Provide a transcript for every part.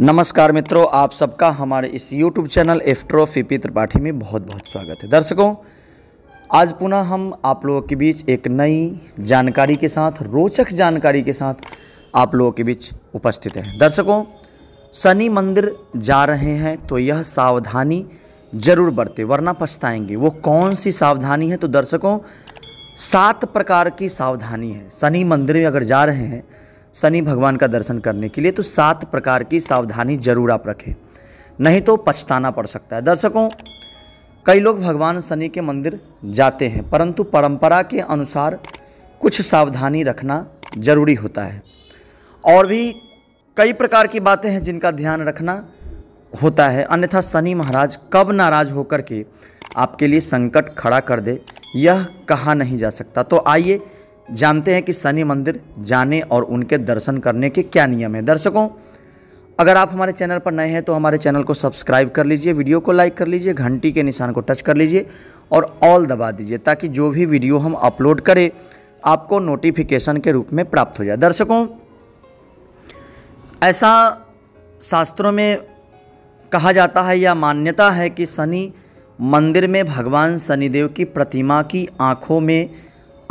नमस्कार मित्रों आप सबका हमारे इस YouTube चैनल एफ्ट्रो फिपी त्रिपाठी में बहुत बहुत स्वागत है दर्शकों आज पुनः हम आप लोगों के बीच एक नई जानकारी के साथ रोचक जानकारी के साथ आप लोगों के बीच उपस्थित हैं दर्शकों शनि मंदिर जा रहे हैं तो यह सावधानी जरूर बरते वरना पछताएंगे वो कौन सी सावधानी है तो दर्शकों सात प्रकार की सावधानी है शनि मंदिर में अगर जा रहे हैं शनि भगवान का दर्शन करने के लिए तो सात प्रकार की सावधानी जरूर आप रखें नहीं तो पछताना पड़ सकता है दर्शकों कई लोग भगवान शनि के मंदिर जाते हैं परंतु परंपरा के अनुसार कुछ सावधानी रखना जरूरी होता है और भी कई प्रकार की बातें हैं जिनका ध्यान रखना होता है अन्यथा शनि महाराज कब नाराज होकर के आपके लिए संकट खड़ा कर दे यह कहा नहीं जा सकता तो आइए जानते हैं कि शनि मंदिर जाने और उनके दर्शन करने के क्या नियम है दर्शकों अगर आप हमारे चैनल पर नए हैं तो हमारे चैनल को सब्सक्राइब कर लीजिए वीडियो को लाइक कर लीजिए घंटी के निशान को टच कर लीजिए और ऑल दबा दीजिए ताकि जो भी वीडियो हम अपलोड करें आपको नोटिफिकेशन के रूप में प्राप्त हो जाए दर्शकों ऐसा शास्त्रों में कहा जाता है या मान्यता है कि शनि मंदिर में भगवान शनिदेव की प्रतिमा की आँखों में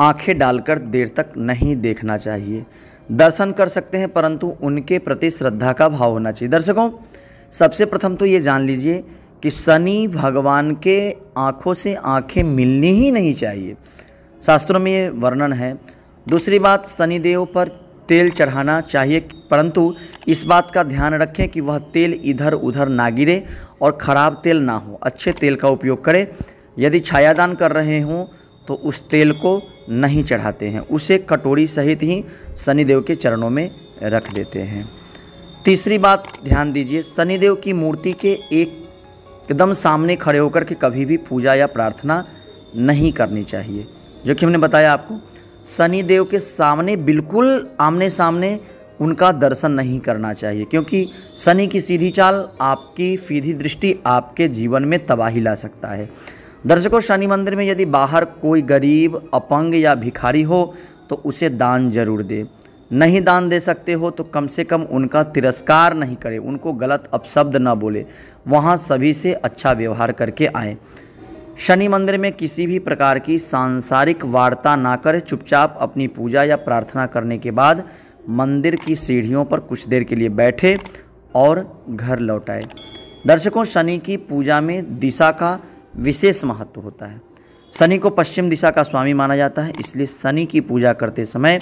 आंखें डालकर देर तक नहीं देखना चाहिए दर्शन कर सकते हैं परंतु उनके प्रति श्रद्धा का भाव होना चाहिए दर्शकों सबसे प्रथम तो ये जान लीजिए कि शनि भगवान के आँखों से आँखें मिलनी ही नहीं चाहिए शास्त्रों में ये वर्णन है दूसरी बात शनिदेव पर तेल चढ़ाना चाहिए परंतु इस बात का ध्यान रखें कि वह तेल इधर उधर ना गिरे और ख़राब तेल ना हो अच्छे तेल का उपयोग करें यदि छायादान कर रहे हों तो उस तेल को नहीं चढ़ाते हैं उसे कटोरी सहित ही शनिदेव के चरणों में रख देते हैं तीसरी बात ध्यान दीजिए शनिदेव की मूर्ति के एक एकदम सामने खड़े होकर के कभी भी पूजा या प्रार्थना नहीं करनी चाहिए जो कि हमने बताया आपको शनिदेव के सामने बिल्कुल आमने सामने उनका दर्शन नहीं करना चाहिए क्योंकि शनि की सीधी चाल आपकी सीधी दृष्टि आपके जीवन में तबाही ला सकता है दर्शकों शनि मंदिर में यदि बाहर कोई गरीब अपंग या भिखारी हो तो उसे दान जरूर दे नहीं दान दे सकते हो तो कम से कम उनका तिरस्कार नहीं करें उनको गलत अपशब्द ना बोले वहाँ सभी से अच्छा व्यवहार करके आए शनि मंदिर में किसी भी प्रकार की सांसारिक वार्ता ना करें चुपचाप अपनी पूजा या प्रार्थना करने के बाद मंदिर की सीढ़ियों पर कुछ देर के लिए बैठे और घर लौट आए दर्शकों शनि की पूजा में दिशा का विशेष महत्व होता है शनि को पश्चिम दिशा का स्वामी माना जाता है इसलिए शनि की पूजा करते समय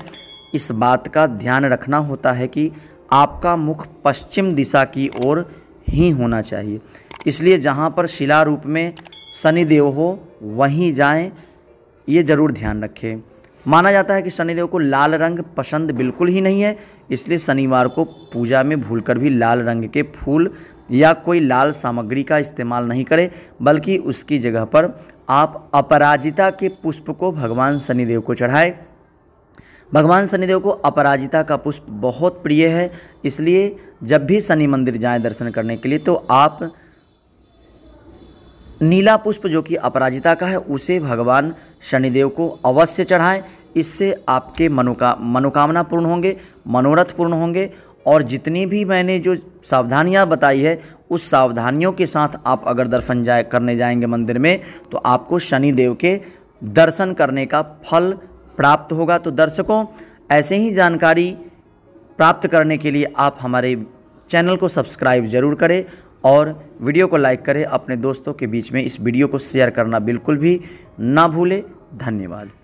इस बात का ध्यान रखना होता है कि आपका मुख पश्चिम दिशा की ओर ही होना चाहिए इसलिए जहाँ पर शिला रूप में शनिदेव हो वहीं जाएं ये ज़रूर ध्यान रखें माना जाता है कि शनिदेव को लाल रंग पसंद बिल्कुल ही नहीं है इसलिए शनिवार को पूजा में भूलकर भी लाल रंग के फूल या कोई लाल सामग्री का इस्तेमाल नहीं करें बल्कि उसकी जगह पर आप अपराजिता के पुष्प को भगवान शनिदेव को चढ़ाएं भगवान शनिदेव को अपराजिता का पुष्प बहुत प्रिय है इसलिए जब भी शनि मंदिर जाएं दर्शन करने के लिए तो आप नीला पुष्प जो कि अपराजिता का है उसे भगवान शनिदेव को अवश्य चढ़ाएं इससे आपके मनोका मनोकामना पूर्ण होंगे मनोरथ पूर्ण होंगे और जितनी भी मैंने जो सावधानियाँ बताई है उस सावधानियों के साथ आप अगर दर्शन जाए करने जाएंगे मंदिर में तो आपको शनिदेव के दर्शन करने का फल प्राप्त होगा तो दर्शकों ऐसे ही जानकारी प्राप्त करने के लिए आप हमारे चैनल को सब्सक्राइब जरूर करें और वीडियो को लाइक करें अपने दोस्तों के बीच में इस वीडियो को शेयर करना बिल्कुल भी ना भूलें धन्यवाद